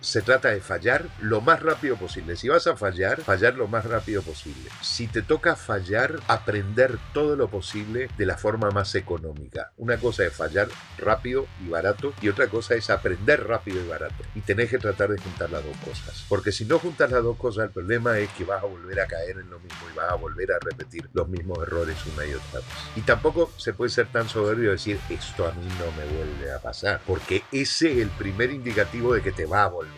Se trata de fallar lo más rápido posible. Si vas a fallar, fallar lo más rápido posible. Si te toca fallar, aprender todo lo posible de la forma más económica. Una cosa es fallar rápido y barato y otra cosa es aprender rápido y barato. Y tenés que tratar de juntar las dos cosas. Porque si no juntas las dos cosas, el problema es que vas a volver a caer en lo mismo y vas a volver a repetir los mismos errores una y otra vez. Y tampoco se puede ser tan soberbio decir esto a mí no me vuelve a pasar. Porque ese es el primer indicativo de que te va a volver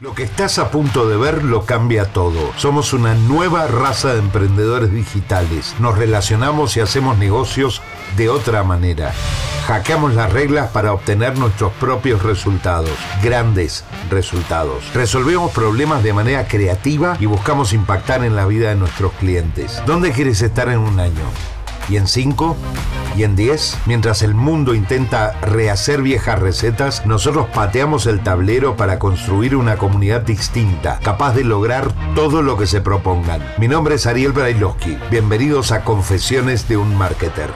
lo que estás a punto de ver lo cambia todo. Somos una nueva raza de emprendedores digitales. Nos relacionamos y hacemos negocios de otra manera. Hackeamos las reglas para obtener nuestros propios resultados, grandes resultados. Resolvemos problemas de manera creativa y buscamos impactar en la vida de nuestros clientes. ¿Dónde quieres estar en un año? y en 5 y en 10. Mientras el mundo intenta rehacer viejas recetas, nosotros pateamos el tablero para construir una comunidad distinta, capaz de lograr todo lo que se propongan. Mi nombre es Ariel Brailovsky. Bienvenidos a Confesiones de un Marketer.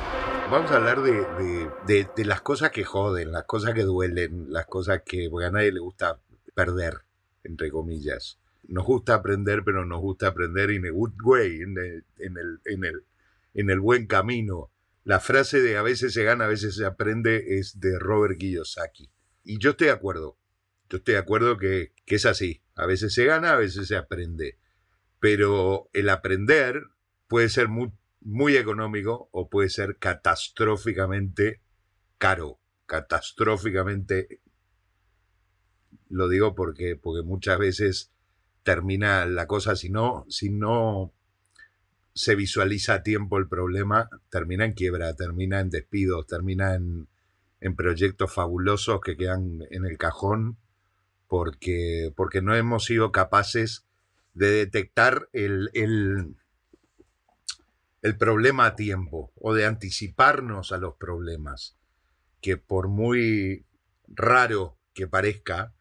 Vamos a hablar de, las cosas que joden, las cosas que duelen, las cosas que a nadie le gusta perder, entre comillas nos gusta aprender, pero nos gusta aprender in a good way, en el, en el buen camino. La frase de a veces se gana, a veces se aprende es de Robert Kiyosaki. Y yo estoy de acuerdo, yo estoy de acuerdo que, es así. A veces se gana, a veces se aprende. Pero el aprender puede ser muy, muy económico o puede ser catastróficamente caro, catastróficamente lo digo porque, porque muchas veces termina la cosa si no, si no se visualiza a tiempo el problema, termina en quiebra, termina en despidos, termina en, proyectos fabulosos que quedan en el cajón porque, porque no hemos sido capaces de detectar el, el, el, problema a tiempo o de anticiparnos a los problemas, que por muy raro que parezca,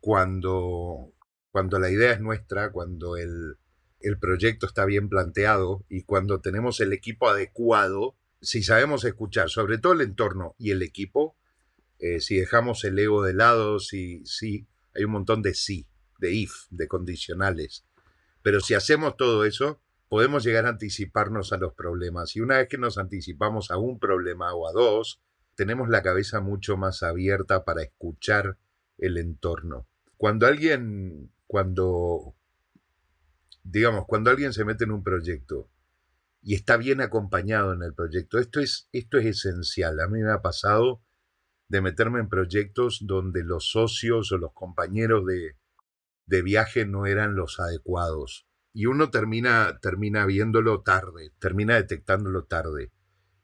cuando, cuando la idea es nuestra, cuando el, el proyecto está bien planteado y cuando tenemos el equipo adecuado, si sabemos escuchar, sobre todo el entorno y el equipo, eh, si dejamos el ego de lado, si, si, hay un montón de sí, de if, de condicionales. Pero si hacemos todo eso, podemos llegar a anticiparnos a los problemas. Y una vez que nos anticipamos a un problema o a dos, tenemos la cabeza mucho más abierta para escuchar el entorno. Cuando alguien, cuando digamos, cuando alguien se mete en un proyecto y está bien acompañado en el proyecto, esto es, esto es esencial. A mí me ha pasado de meterme en proyectos donde los socios o los compañeros de, de viaje no eran los adecuados. Y uno termina, termina viéndolo tarde, termina detectándolo tarde.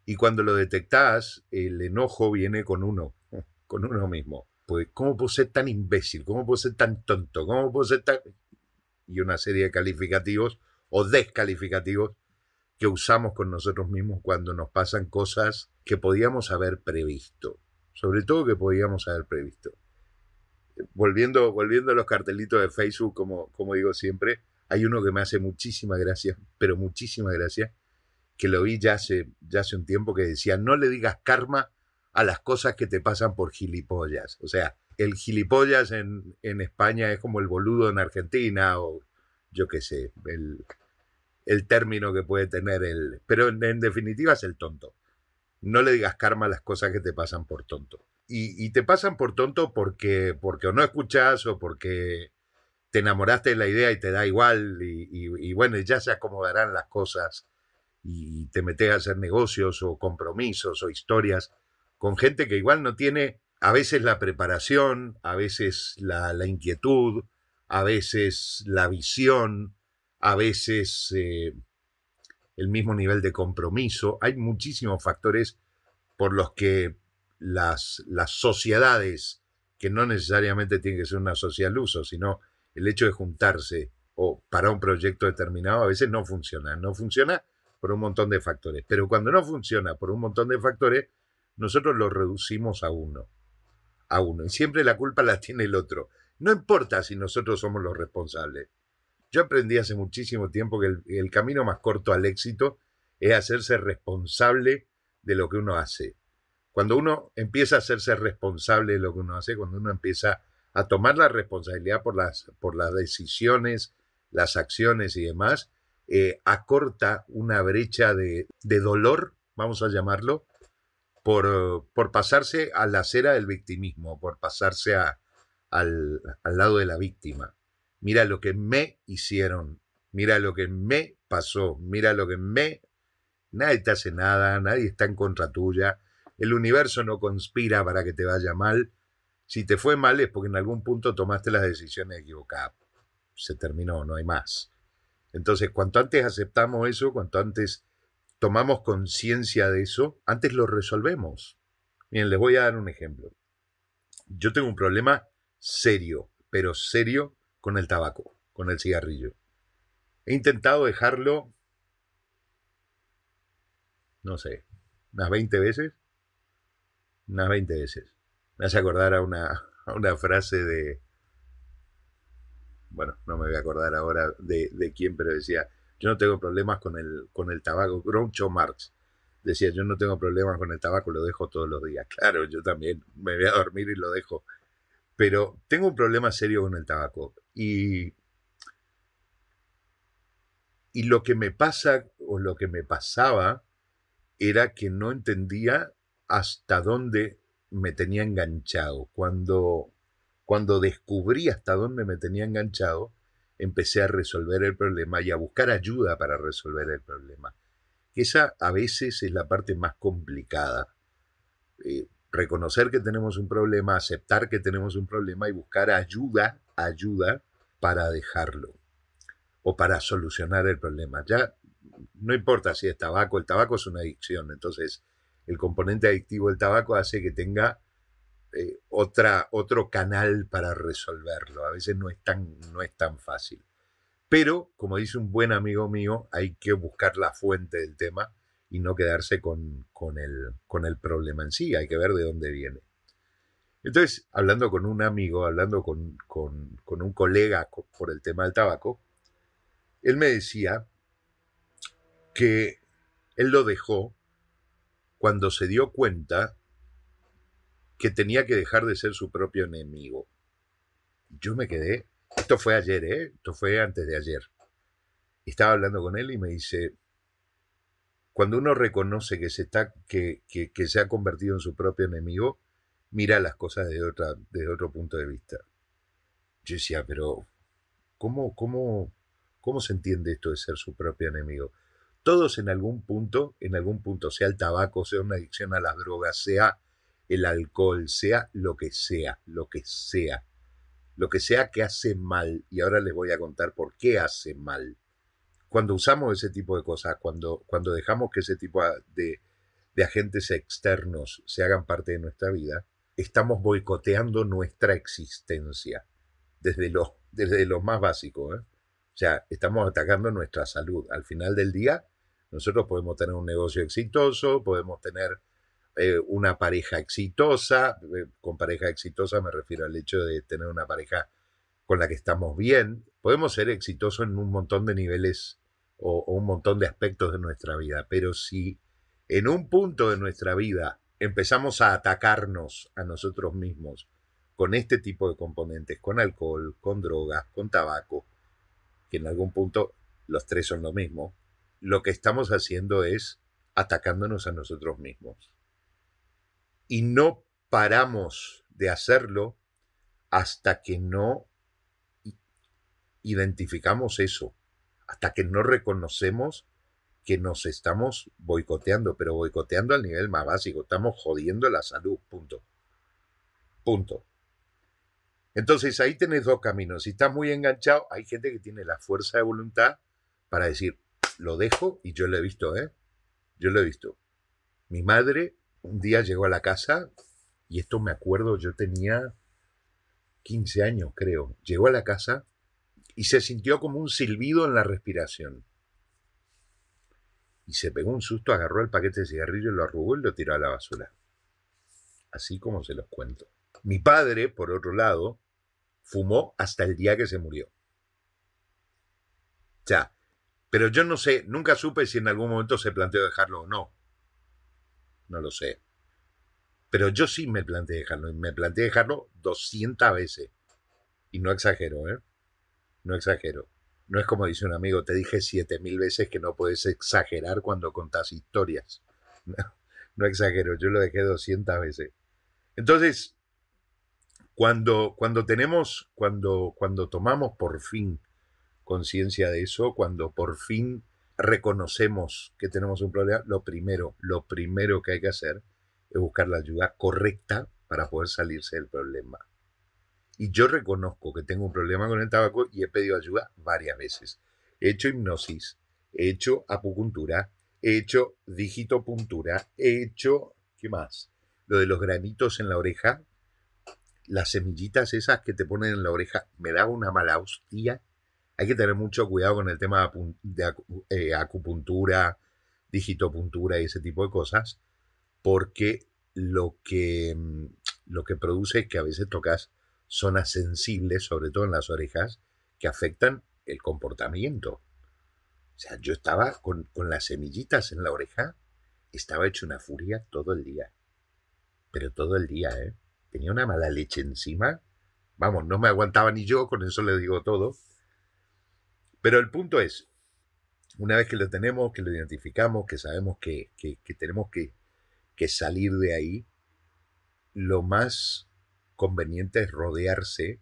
Y cuando lo detectás, el enojo viene con uno, con uno mismo. Pues, ¿cómo puedo ser tan imbécil? ¿Cómo puedo ser tan tonto? ¿Cómo puedo ser tan...? y una serie de calificativos o descalificativos que usamos con nosotros mismos cuando nos pasan cosas que podíamos haber previsto, sobre todo que podíamos haber previsto. Volviendo, volviendo a los cartelitos de Facebook, como, como digo siempre, hay uno que me hace muchísima gracia, pero muchísima gracia, que lo vi ya hace, ya hace un tiempo que decía, no le digas karma a las cosas que te pasan por gilipollas. O sea, el gilipollas en, España es como el boludo en Argentina o yo qué sé, el, término que puede tener el... Pero en, definitiva es el tonto. No le digas karma a las cosas que te pasan por tonto. Y, te pasan por tonto porque, porque o no escuchas o porque te enamoraste de la idea y te da igual y, y bueno, ya se acomodarán las cosas y te metes a hacer negocios o compromisos o historias con gente que igual no tiene a veces la preparación, a veces la, inquietud, a veces la visión, a veces eh, el mismo nivel de compromiso. Hay muchísimos factores por los que las, las sociedades, que no necesariamente tienen que ser una sociedad al uso, sino el hecho de juntarse o para un proyecto determinado, a veces no funciona. No funciona por un montón de factores. Pero cuando no funciona por un montón de factores, nosotros lo reducimos a uno a uno y siempre la culpa la tiene el otro. No importa si nosotros somos los responsables. Yo aprendí hace muchísimo tiempo que el, camino más corto al éxito es hacerse responsable de lo que uno hace. Cuando uno empieza a hacerse responsable de lo que uno hace, cuando uno empieza a tomar la responsabilidad por las, por las decisiones, las acciones y demás, eh, acorta una brecha de, de dolor, vamos a llamarlo, eh, por, pasarse a la acera del victimismo, por pasarse al, al lado de la víctima. Mira lo que me hicieron, mira lo que me pasó, mira lo que me... Nadie te hace nada, nadie está en contra tuya, el universo no conspira para que te vaya mal. Si te fue mal es porque en algún punto tomaste las decisiones equivocadas. Se terminó, no hay más. Entonces, cuanto antes aceptamos eso, cuanto antes tomamos conciencia de eso, antes lo resolvemos. Miren, les voy a dar un ejemplo. Yo tengo un problema serio, pero serio con el tabaco, con el cigarrillo. He intentado dejarlo, no sé, unas 20 veces. Unas 20 veces. Me hace acordar a una, frase de, bueno, no me voy a acordar ahora de, de quién, pero decía, yo no tengo problemas con el, con el tabaco. Groucho Marx decía, yo no tengo problemas con el tabaco, lo dejo todos los días. Claro, yo también me voy a dormir y lo dejo. Pero tengo un problema serio con el tabaco. Y, y lo que me pasa o lo que me pasaba era que no entendía hasta dónde me tenía enganchado. Cuando, cuando descubrí hasta dónde me tenía enganchado, empecé a resolver el problema y a buscar ayuda para resolver el problema. Esa a veces es la parte más complicada. Eh, reconocer que tenemos un problema, aceptar que tenemos un problema y buscar ayuda, ayuda para dejarlo o para solucionar el problema. Ya no importa si es tabaco, el tabaco es una adicción, entonces el componente adictivo del tabaco hace que tenga eh, otra, otro canal para resolverlo. A veces no es, tan, no es tan fácil. Pero, como dice un buen amigo mío, hay que buscar la fuente del tema y no quedarse con, el, con el problema en sí. Hay que ver de dónde viene. Entonces, hablando con un amigo, hablando con, un colega por el tema del tabaco, él me decía que él lo dejó cuando se dio cuenta que tenía que dejar de ser su propio enemigo. Yo me quedé, esto fue ayer, ¿eh? esto fue antes de ayer. Estaba hablando con él y me dice, cuando uno reconoce que se, está, que, se ha convertido en su propio enemigo, mira las cosas desde, otra, otro punto de vista. Yo decía, pero ¿cómo, cómo, ¿cómo se entiende esto de ser su propio enemigo? Todos en algún punto, en algún punto, sea el tabaco, sea una adicción a las drogas, sea el alcohol, sea lo que sea, lo que sea, lo que sea que hace mal. Y ahora les voy a contar por qué hace mal. Cuando usamos ese tipo de cosas, cuando, cuando dejamos que ese tipo de, de agentes externos se hagan parte de nuestra vida, estamos boicoteando nuestra existencia desde lo, desde lo más básico. ¿eh? O sea, estamos atacando nuestra salud. Al final del día, nosotros podemos tener un negocio exitoso, podemos tener eh, una pareja exitosa, eh, con pareja exitosa me refiero al hecho de tener una pareja con la que estamos bien, podemos ser exitosos en un montón de niveles o, o un montón de aspectos de nuestra vida, pero si en un punto de nuestra vida empezamos a atacarnos a nosotros mismos con este tipo de componentes, con alcohol, con drogas, con tabaco, que en algún punto los tres son lo mismo, lo que estamos haciendo es atacándonos a nosotros mismos y no paramos de hacerlo hasta que no identificamos eso, hasta que no reconocemos que nos estamos boicoteando, pero boicoteando al nivel más básico, estamos jodiendo la salud, punto. Punto. Entonces ahí tenés dos caminos. Si estás muy enganchado, hay gente que tiene la fuerza de voluntad para decir, lo dejo y yo lo he visto, ¿eh? Yo lo he visto. Mi madre un día llegó a la casa, y esto me acuerdo, yo tenía 15 años creo, llegó a la casa y se sintió como un silbido en la respiración. Y se pegó un susto, agarró el paquete de cigarrillos, lo arrugó y lo tiró a la basura. Así como se los cuento. Mi padre, por otro lado, fumó hasta el día que se murió. Ya, pero yo no sé, nunca supe si en algún momento se planteó dejarlo o no. No lo sé. Pero yo sí me planteé dejarlo. Y me planteé dejarlo 200 veces. Y no exagero, ¿eh? No exagero. No es como dice un amigo, te dije 7000 veces que no puedes exagerar cuando contás historias. No, exagero, yo lo dejé 200 veces. Entonces, cuando, cuando tenemos, cuando, cuando tomamos por fin conciencia de eso, cuando por fin reconocemos que tenemos un problema, lo primero, lo primero que hay que hacer es buscar la ayuda correcta para poder salirse del problema. Y yo reconozco que tengo un problema con el tabaco y he pedido ayuda varias veces. He hecho hipnosis, he hecho acupuntura, he hecho digitopuntura, he hecho, ¿qué más? Lo de los granitos en la oreja, las semillitas esas que te ponen en la oreja, me da una mala hostia hay que tener mucho cuidado con el tema de, eh, acupuntura, digitopuntura y ese tipo de cosas, porque lo que, mm, lo que produce es que a veces tocas zonas sensibles, sobre todo en las orejas, que afectan el comportamiento. O sea, yo estaba con, con las semillitas en la oreja, estaba hecho una furia todo el día. Pero todo el día, ¿eh? Tenía una mala leche encima. Vamos, no me aguantaba ni yo, con eso le digo todo pero el punto es, una vez que lo tenemos, que lo identificamos, que sabemos que, tenemos que, salir de ahí, lo más conveniente es rodearse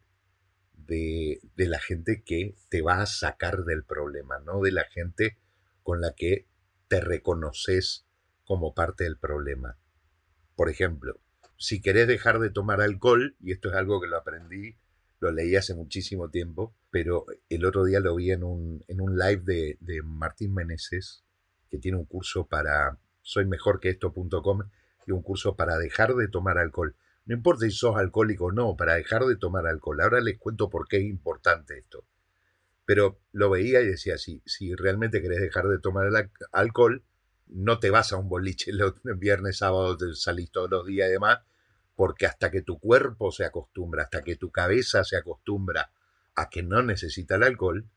de, de, la gente que te va a sacar del problema, no de la gente con la que te reconoces como parte del problema. Por ejemplo, si querés dejar de tomar alcohol, y esto es algo que lo aprendí lo leí hace muchísimo tiempo, pero el otro día lo vi en un, en un live de, Martín Meneses, que tiene un curso para soymejorqueesto.com y un curso para dejar de tomar alcohol. No importa si sos alcohólico o no, para dejar de tomar alcohol. Ahora les cuento por qué es importante esto. Pero lo veía y decía, si, si realmente querés dejar de tomar alcohol, no te vas a un boliche el viernes, sábado, te salís todos los días y demás, porque hasta que tu cuerpo se acostumbra, hasta que tu cabeza se acostumbra a que no necesita el alcohol,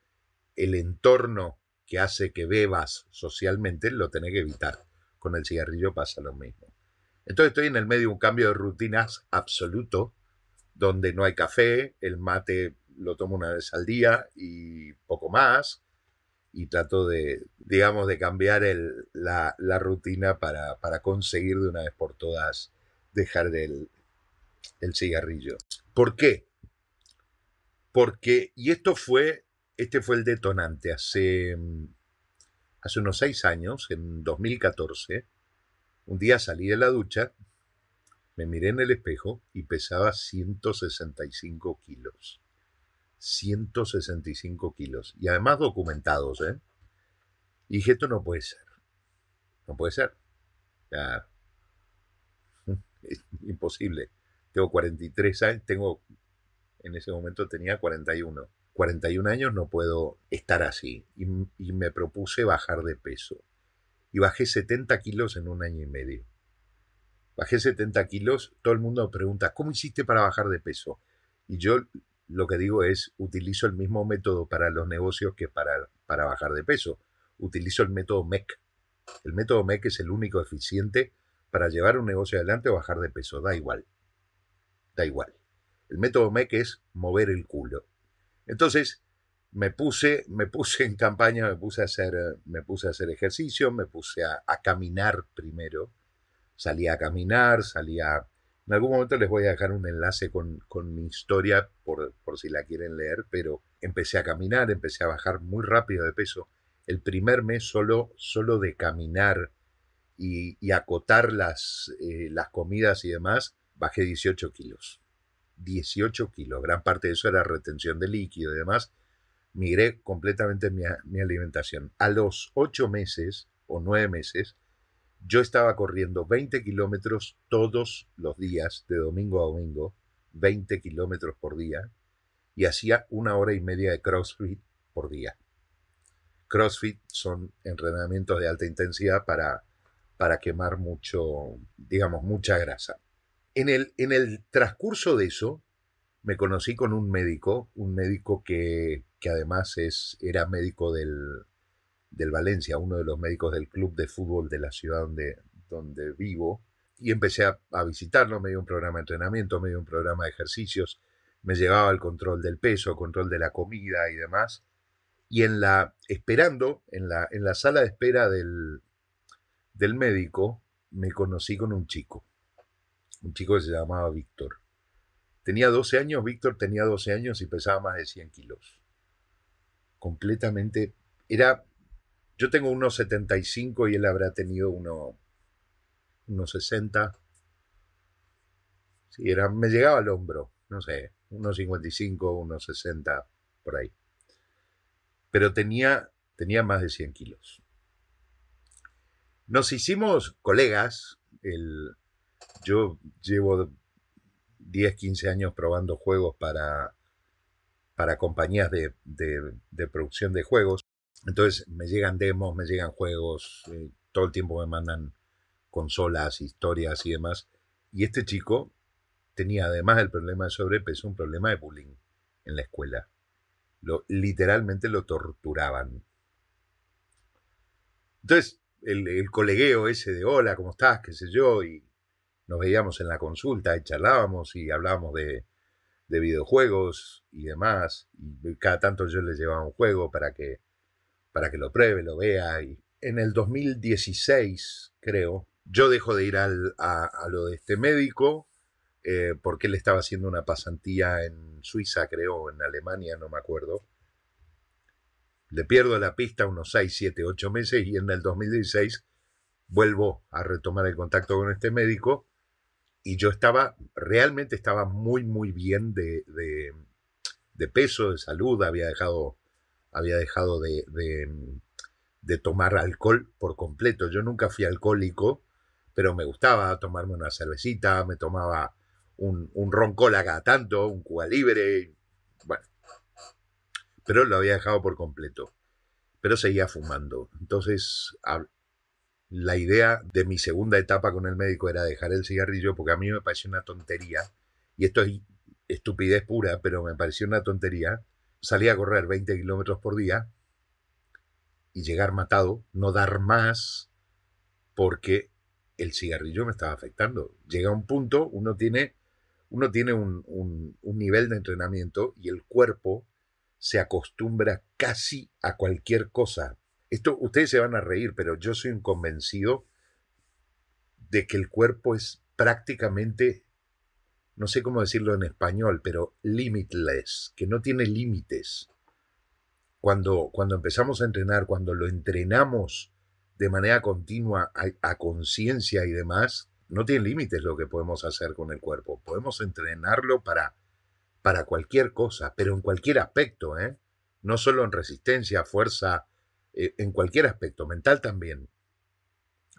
el entorno que hace que bebas socialmente lo tenés que evitar. Con el cigarrillo pasa lo mismo. Entonces estoy en el medio de un cambio de rutinas absoluto, donde no hay café, el mate lo tomo una vez al día y poco más, y trato de, digamos, de cambiar la, rutina para, conseguir de una vez por todas dejar del el cigarrillo. ¿Por qué? Porque, y esto fue, este fue el detonante, hace, mm, hace unos seis años, en 2014, un día salí de la ducha, me miré en el espejo y pesaba 165 kilos. 165 kilos. Y además documentados, ¿eh? Y dije, esto no puede ser. No puede ser. Es imposible. Tengo 43 años, tengo, en ese momento tenía 41. 41 años no puedo estar así. Y, me propuse bajar de peso. Y bajé 70 kilos en un año y medio. Bajé 70 kilos, todo el mundo me pregunta, ¿cómo hiciste para bajar de peso? Y yo lo que digo es, utilizo el mismo método para los negocios que para, para bajar de peso. Utilizo el método MEC. El método MEC es el único eficiente para llevar un negocio adelante o bajar de peso, da igual da igual. El método MEC es mover el culo. Entonces, me puse, me puse en campaña, me puse a hacer, me puse a hacer ejercicio, me puse a, caminar primero. Salí a caminar, salía... En algún momento les voy a dejar un enlace con, con mi historia por, por si la quieren leer, pero empecé a caminar, empecé a bajar muy rápido de peso. El primer mes solo, solo de caminar y, acotar las, eh, las comidas y demás, bajé 18 kilos. 18 kilos, gran parte de eso era retención de líquido y demás. Migré completamente mi, alimentación. A los 8 meses o 9 meses, yo estaba corriendo 20 kilómetros todos los días, de domingo a domingo, 20 kilómetros por día, y hacía una hora y media de CrossFit por día. CrossFit son entrenamientos de alta intensidad para, para quemar mucho, digamos, mucha grasa en el, en el transcurso de eso, me conocí con un médico, un médico que, además es, era médico del, Valencia, uno de los médicos del club de fútbol de la ciudad donde, donde vivo, y empecé a, visitarlo, me dio un programa de entrenamiento, me dio un programa de ejercicios, me llevaba el control del peso, control de la comida y demás. Y en la, esperando, en la, en la sala de espera del médico, me conocí con un chico un chico que se llamaba Víctor. Tenía 12 años, Víctor tenía 12 años y pesaba más de 100 kilos. Completamente, era, yo tengo unos 75 y él habrá tenido uno, unos 60. Sí, era, me llegaba al hombro, no sé, unos 55, unos 60, por ahí. Pero tenía, tenía más de 100 kilos. Nos hicimos colegas, el, yo llevo 10, 15 años probando juegos para, para compañías de, producción de juegos. Entonces me llegan demos, me llegan juegos, eh, todo el tiempo me mandan consolas, historias y demás. Y este chico tenía además del problema de sobrepeso un problema de bullying en la escuela. Lo, literalmente lo torturaban. Entonces, el, el, colegueo ese de hola, ¿cómo estás? qué sé yo, nos veíamos en la consulta y charlábamos y hablábamos de, videojuegos y demás. Y cada tanto yo le llevaba un juego para que, para que lo pruebe, lo vea. Y en el 2016, creo, yo dejo de ir al, a, lo de este médico eh, porque él estaba haciendo una pasantía en Suiza, creo, en Alemania, no me acuerdo. Le pierdo la pista unos 6, 7, 8 meses y en el 2016 vuelvo a retomar el contacto con este médico y yo estaba, realmente estaba muy, muy bien de, peso, de salud, había dejado, había dejado de, tomar alcohol por completo. Yo nunca fui alcohólico, pero me gustaba tomarme una cervecita, me tomaba un, un roncola cada tanto, un cuba libre, bueno, pero lo había dejado por completo, pero seguía fumando. Entonces, la idea de mi segunda etapa con el médico era dejar el cigarrillo porque a mí me pareció una tontería, y esto es estupidez pura, pero me pareció una tontería, salir a correr 20 kilómetros por día y llegar matado, no dar más, porque el cigarrillo me estaba afectando. Llega un punto, uno tiene, uno tiene un nivel de entrenamiento y el cuerpo se acostumbra casi a cualquier cosa, ustedes se van a reír, pero yo soy un convencido de que el cuerpo es prácticamente, no sé cómo decirlo en español, pero limitless, que no tiene límites. Cuando, cuando empezamos a entrenar, cuando lo entrenamos de manera continua a, conciencia y demás, no tiene límites lo que podemos hacer con el cuerpo. Podemos entrenarlo para, para cualquier cosa, pero en cualquier aspecto, ¿eh? no solo en resistencia, fuerza, eh, en cualquier aspecto, mental también.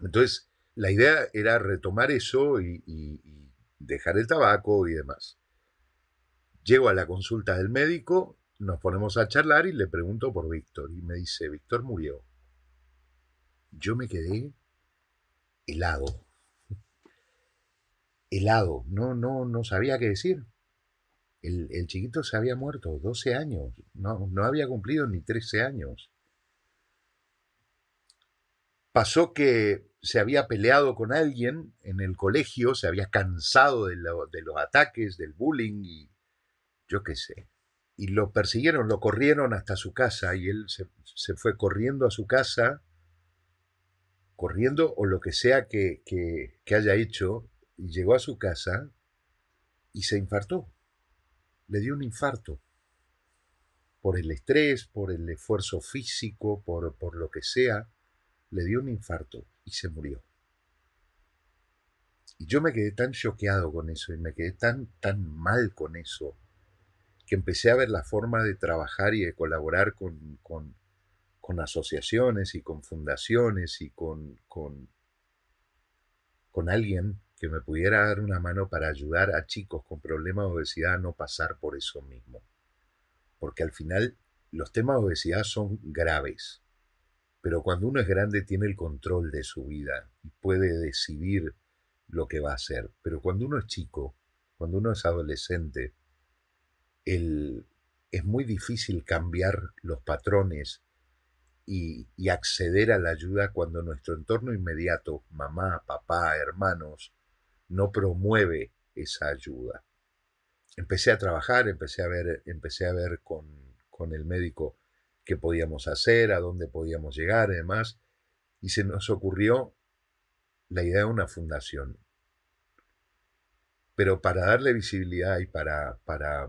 Entonces, la idea era retomar eso y, dejar el tabaco y demás. Llego a la consulta del médico, nos ponemos a charlar y le pregunto por Víctor. Y me dice, Víctor murió. Yo me quedé helado. Helado. No, no, no sabía qué decir. El, chiquito se había muerto, 12 años. No, no había cumplido ni 13 años pasó que se había peleado con alguien en el colegio, se había cansado de, los ataques, del bullying y yo qué sé. Y lo persiguieron, lo corrieron hasta su casa y él se, fue corriendo a su casa, corriendo o lo que sea que, haya hecho, y llegó a su casa y se infartó. Le dio un infarto por el estrés, por el esfuerzo físico, por, por lo que sea le dio un infarto y se murió. Y yo me quedé tan choqueado con eso y me quedé tan, tan mal con eso, que empecé a ver la forma de trabajar y de colaborar con, con, asociaciones y con fundaciones y con, con, con alguien que me pudiera dar una mano para ayudar a chicos con problemas de obesidad a no pasar por eso mismo. Porque al final los temas de obesidad son graves pero cuando uno es grande tiene el control de su vida y puede decidir lo que va a hacer. Pero cuando uno es chico, cuando uno es adolescente, es muy difícil cambiar los patrones y, acceder a la ayuda cuando nuestro entorno inmediato, mamá, papá, hermanos, no promueve esa ayuda. Empecé a trabajar, empecé a ver, empecé a ver con el médico qué podíamos hacer, a dónde podíamos llegar además, Y se nos ocurrió la idea de una fundación. Pero para darle visibilidad y para, para,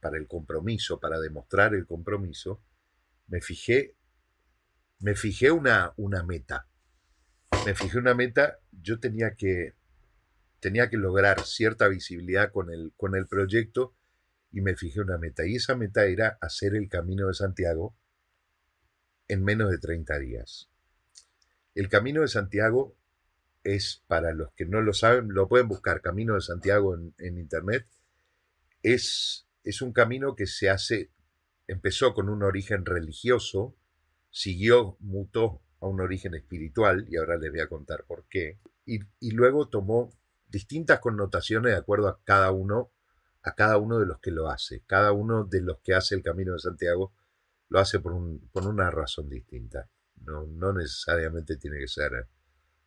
para el compromiso, para demostrar el compromiso, me fijé, me fijé una, una meta. Me fijé una meta, yo tenía que, tenía que lograr cierta visibilidad con el, con el proyecto y me fijé una meta. Y esa meta era hacer el Camino de Santiago en menos de 30 días. El Camino de Santiago es, para los que no lo saben, lo pueden buscar, Camino de Santiago en, Internet. Es, es un camino que se hace, empezó con un origen religioso, siguió, mutó a un origen espiritual, y ahora les voy a contar por qué, y luego tomó distintas connotaciones de acuerdo a cada uno a cada uno de los que lo hace. Cada uno de los que hace el Camino de Santiago lo hace por, una razón distinta. No, necesariamente tiene que ser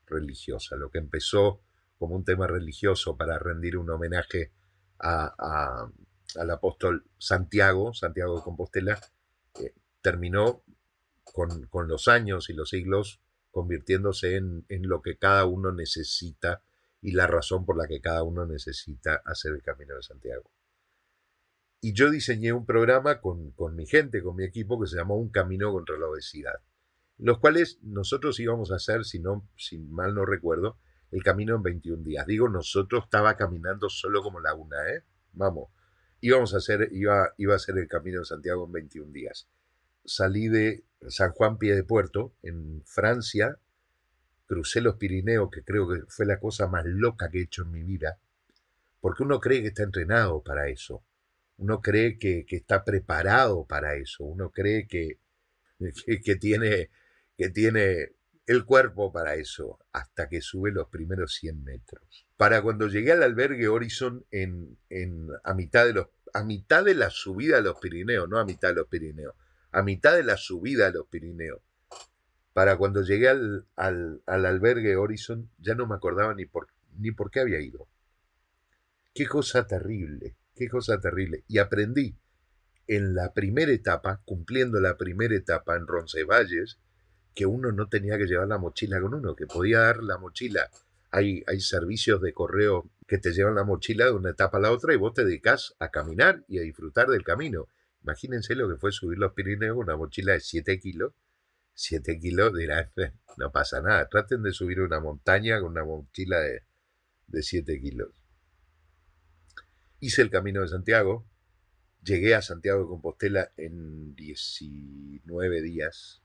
religiosa. Lo que empezó como un tema religioso para rendir un homenaje a, al apóstol Santiago, Santiago de Compostela, eh, terminó con, los años y los siglos convirtiéndose en, en lo que cada uno necesita y la razón por la que cada uno necesita hacer el Camino de Santiago. Y yo diseñé un programa con, mi gente, con mi equipo, que se llamó Un Camino contra la Obesidad, los cuales nosotros íbamos a hacer, si, no, mal no recuerdo, el camino en 21 días. Digo, nosotros estaba caminando solo como la una, ¿eh? Vamos, íbamos a hacer, iba, iba a hacer el camino de Santiago en 21 días. Salí de San Juan Pie de Puerto, en Francia, crucé los Pirineos, que creo que fue la cosa más loca que he hecho en mi vida, porque uno cree que está entrenado para eso, uno cree que, está preparado para eso, uno cree que, que, tiene, que tiene el cuerpo para eso, hasta que sube los primeros 100 metros. Para cuando llegué al albergue Horizon en, en, a, mitad de los, a mitad de la subida a los Pirineos, no a mitad de los Pirineos, a mitad de la subida a los Pirineos, para cuando llegué al, albergue Horizon ya no me acordaba ni por, ni por qué había ido. Qué cosa terrible, qué cosa terrible. Y aprendí en la primera etapa, cumpliendo la primera etapa en Roncevalles, que uno no tenía que llevar la mochila con uno, que podía dar la mochila. Hay, hay servicios de correo que te llevan la mochila de una etapa a la otra y vos te dedicas a caminar y a disfrutar del camino. Imagínense lo que fue subir los Pirineos con una mochila de 7 kilos 7 kilos, dirán, no pasa nada. Traten de subir una montaña con una mochila de, de 7 kilos. Hice el camino de Santiago, llegué a Santiago de Compostela en 19 días,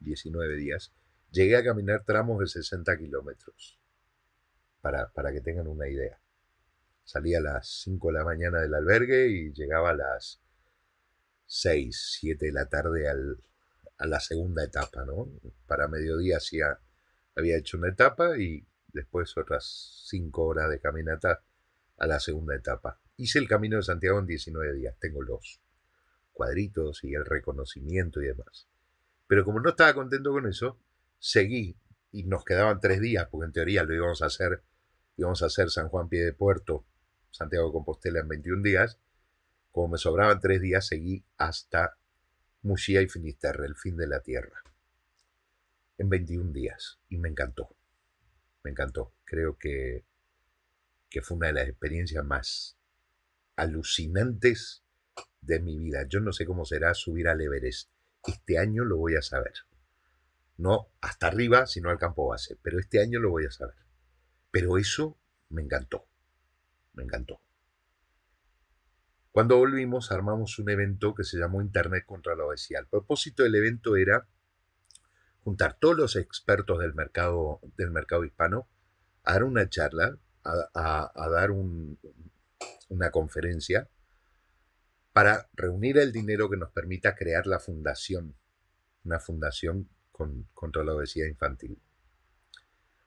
19 días, llegué a caminar tramos de 60 kilómetros, para, para que tengan una idea. Salí a las 5 de la mañana del albergue y llegaba a las 6, 7 de la tarde al, a la segunda etapa, ¿no? Para mediodía había hecho una etapa y después otras cinco horas de caminata a la segunda etapa. Hice el Camino de Santiago en 19 días, tengo los cuadritos y el reconocimiento y demás. Pero como no estaba contento con eso, seguí y nos quedaban tres días, porque en teoría lo íbamos a hacer, íbamos a hacer San Juan Pie de Puerto, Santiago de Compostela en 21 días. Como me sobraban tres días, seguí hasta Mushia y Finisterre, el fin de la tierra, en 21 días. Y me encantó, me encantó. Creo que, que fue una de las experiencias más alucinantes de mi vida. Yo no sé cómo será subir al Everest. Este año lo voy a saber. No hasta arriba, sino al campo base. Pero este año lo voy a saber. Pero eso me encantó. Me encantó. Cuando volvimos armamos un evento que se llamó Internet contra la obesidad. El propósito del evento era juntar todos los expertos del mercado, del mercado hispano a dar una charla, a, dar una conferencia para reunir el dinero que nos permita crear la fundación, una fundación contra la obesidad infantil.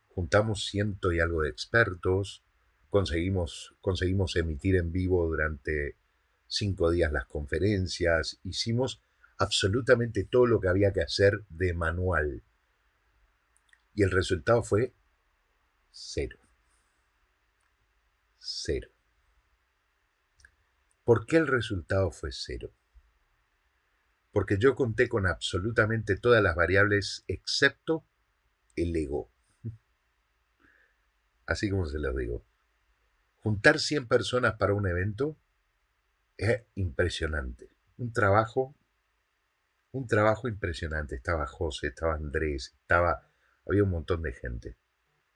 Juntamos ciento y algo de expertos, conseguimos, conseguimos emitir en vivo durante cinco días las conferencias, hicimos absolutamente todo lo que había que hacer de manual. Y el resultado fue cero. Cero. ¿Por qué el resultado fue cero? Porque yo conté con absolutamente todas las variables excepto el ego. Así como se los digo. Juntar 100 personas para un evento es impresionante. Un trabajo, un trabajo impresionante. Estaba José, estaba Andrés, estaba, había un montón de gente.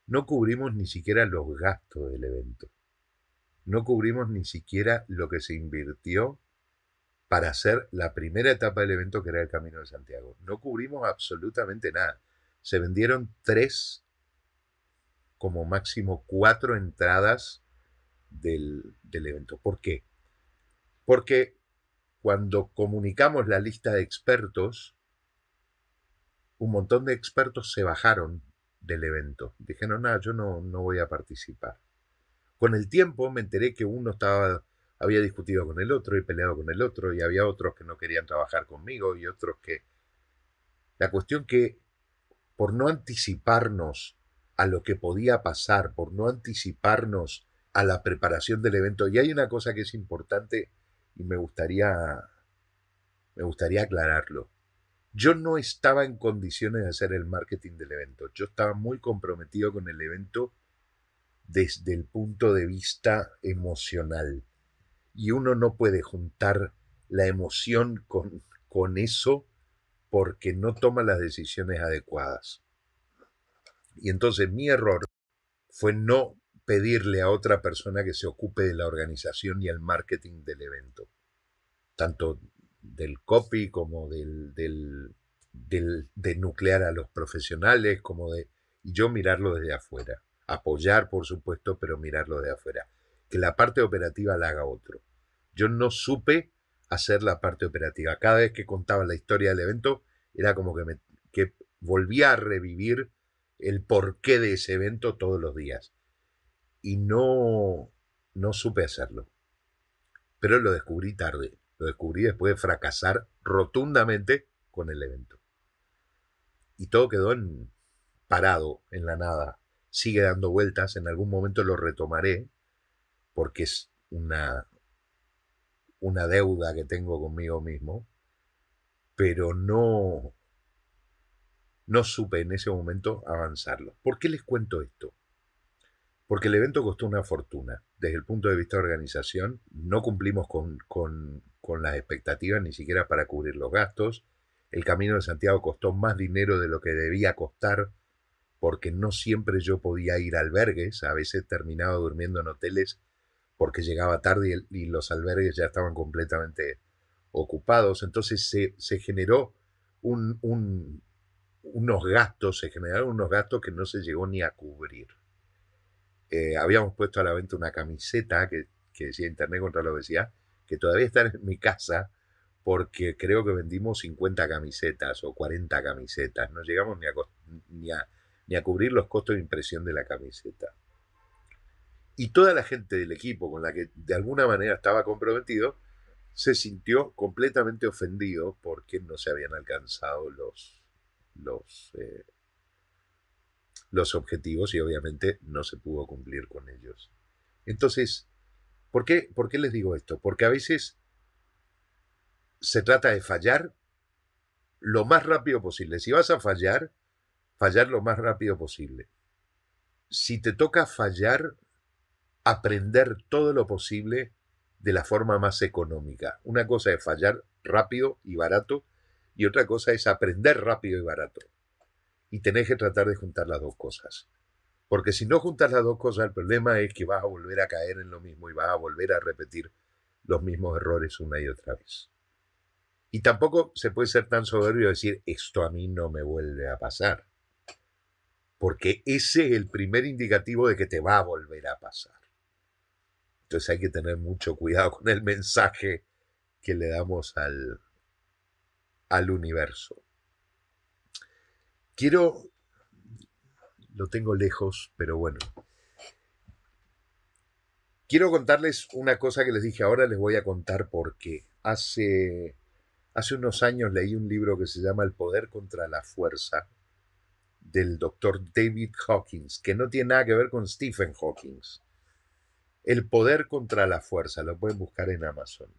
No cubrimos ni siquiera los gastos del evento. No cubrimos ni siquiera lo que se invirtió para hacer la primera etapa del evento que era el Camino de Santiago. No cubrimos absolutamente nada. Se vendieron tres, como máximo cuatro entradas del, del evento. ¿Por qué? Porque cuando comunicamos la lista de expertos, un montón de expertos se bajaron del evento. Dijeron, no, ah, yo no, no voy a participar. Con el tiempo me enteré que uno estaba, había discutido con el otro y peleado con el otro y había otros que no querían trabajar conmigo y otros que... La cuestión que por no anticiparnos a lo que podía pasar, por no anticiparnos a la preparación del evento, y hay una cosa que es importante me gustaría, me gustaría aclararlo. Yo no estaba en condiciones de hacer el marketing del evento. Yo estaba muy comprometido con el evento desde el punto de vista emocional. Y uno no puede juntar la emoción con, con eso porque no toma las decisiones adecuadas. Y entonces mi error fue no pedirle a otra persona que se ocupe de la organización y el marketing del evento, tanto del copy como del, de nuclear a los profesionales, como de y yo mirarlo desde afuera, apoyar por supuesto, pero mirarlo desde afuera, que la parte operativa la haga otro. Yo no supe hacer la parte operativa. Cada vez que contaba la historia del evento, era como que, me, que volvía a revivir el porqué de ese evento todos los días y no, no supe hacerlo. Pero lo descubrí tarde, lo descubrí después de fracasar rotundamente con el evento. Y todo quedó parado, en la nada. Sigue dando vueltas, en algún momento lo retomaré, porque es una, una deuda que tengo conmigo mismo, pero no, no supe en ese momento avanzarlo. ¿Por qué les cuento esto? porque el evento costó una fortuna. Desde el punto de vista de organización, no cumplimos con, las expectativas ni siquiera para cubrir los gastos. El Camino de Santiago costó más dinero de lo que debía costar porque no siempre yo podía ir a albergues, a veces terminaba durmiendo en hoteles porque llegaba tarde y, los albergues ya estaban completamente ocupados. Entonces se, generó unos gastos, se generaron unos gastos que no se llegó ni a cubrir. Eh, habíamos puesto a la venta una camiseta que, decía Internet contra la obesidad, que todavía está en mi casa porque creo que vendimos 50 camisetas o 40 camisetas. No llegamos ni a, ni a, cubrir los costos de impresión de la camiseta. Y toda la gente del equipo con la que de alguna manera estaba comprometido se sintió completamente ofendido porque no se habían alcanzado los, los, eh, los objetivos y obviamente no se pudo cumplir con ellos. Entonces, ¿por qué, les digo esto? Porque a veces se trata de fallar lo más rápido posible. Si vas a fallar, fallar lo más rápido posible. Si te toca fallar, aprender todo lo posible de la forma más económica. Una cosa es fallar rápido y barato y otra cosa es aprender rápido y barato y tenés que tratar de juntar las dos cosas. Porque si no juntas las dos cosas, el problema es que vas a volver a caer en lo mismo y vas a volver a repetir los mismos errores una y otra vez. Y tampoco se puede ser tan soberbio decir, esto a mí no me vuelve a pasar. Porque ese es el primer indicativo de que te va a volver a pasar. Entonces hay que tener mucho cuidado con el mensaje que le damos al, al universo. Quiero, lo tengo lejos, pero bueno. Quiero contarles una cosa que les dije ahora, les voy a contar porque hace, hace unos años leí un libro que se llama El Poder contra la Fuerza del doctor David Hawkins, que no tiene nada que ver con Stephen Hawkins. El poder contra la fuerza, lo pueden buscar en Amazon.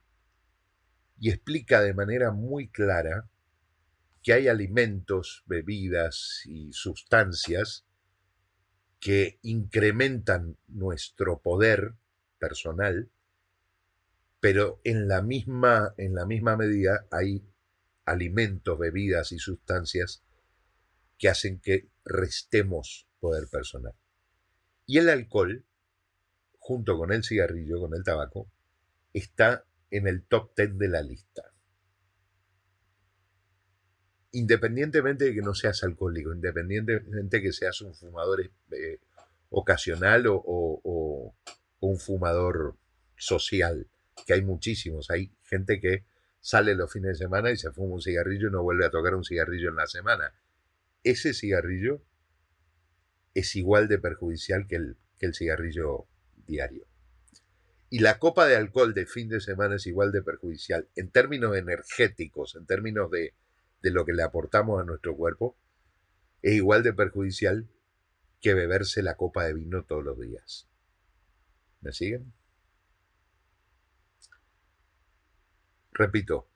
Y explica de manera muy clara que hay alimentos, bebidas y sustancias que incrementan nuestro poder personal, pero en la misma, en la misma medida hay alimentos, bebidas y sustancias que hacen que restemos poder personal. Y el alcohol, junto con el cigarrillo, con el tabaco, está en el top 10 de la lista independientemente de que no seas alcohólico, independientemente de que seas un fumador eh, ocasional o, un fumador social, que hay muchísimos, hay gente que sale los fines de semana y se fuma un cigarrillo y no vuelve a tocar un cigarrillo en la semana. Ese cigarrillo es igual de perjudicial que el, que el cigarrillo diario. Y la copa de alcohol de fin de semana es igual de perjudicial en términos energéticos, en términos de, de lo que le aportamos a nuestro cuerpo, es igual de perjudicial que beberse la copa de vino todos los días. ¿Me siguen? Repito,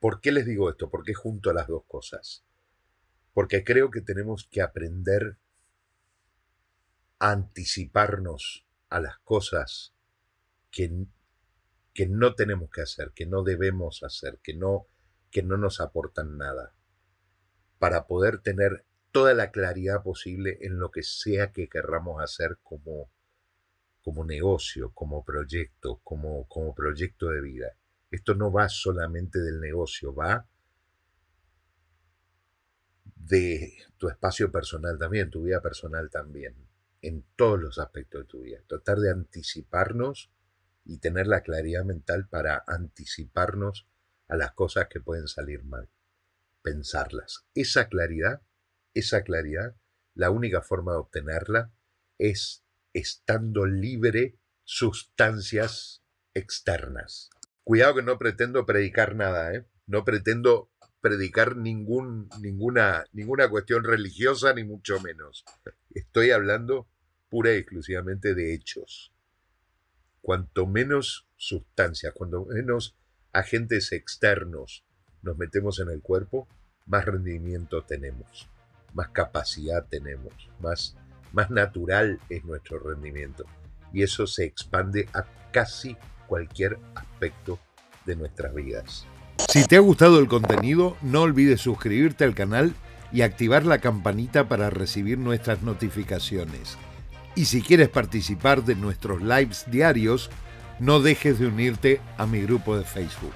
¿por qué les digo esto? ¿Por qué junto a las dos cosas. Porque creo que tenemos que aprender a anticiparnos a las cosas que, que no tenemos que hacer, que no debemos hacer, que no que no nos aportan nada, para poder tener toda la claridad posible en lo que sea que querramos hacer como, como negocio, como proyecto, como, como proyecto de vida. Esto no va solamente del negocio, va de tu espacio personal también, tu vida personal también, en todos los aspectos de tu vida. Tratar de anticiparnos y tener la claridad mental para anticiparnos a las cosas que pueden salir mal, pensarlas. Esa claridad, esa claridad, la única forma de obtenerla es estando libre sustancias externas. Cuidado que no pretendo predicar nada, ¿eh? No pretendo predicar ningún, ninguna, ninguna cuestión religiosa, ni mucho menos. Estoy hablando pura y exclusivamente de hechos. Cuanto menos sustancias, cuanto menos agentes externos nos metemos en el cuerpo, más rendimiento tenemos, más capacidad tenemos, más, más natural es nuestro rendimiento. Y eso se expande a casi cualquier aspecto de nuestras vidas. Si te ha gustado el contenido, no olvides suscribirte al canal y activar la campanita para recibir nuestras notificaciones. Y si quieres participar de nuestros lives diarios, no dejes de unirte a mi grupo de Facebook.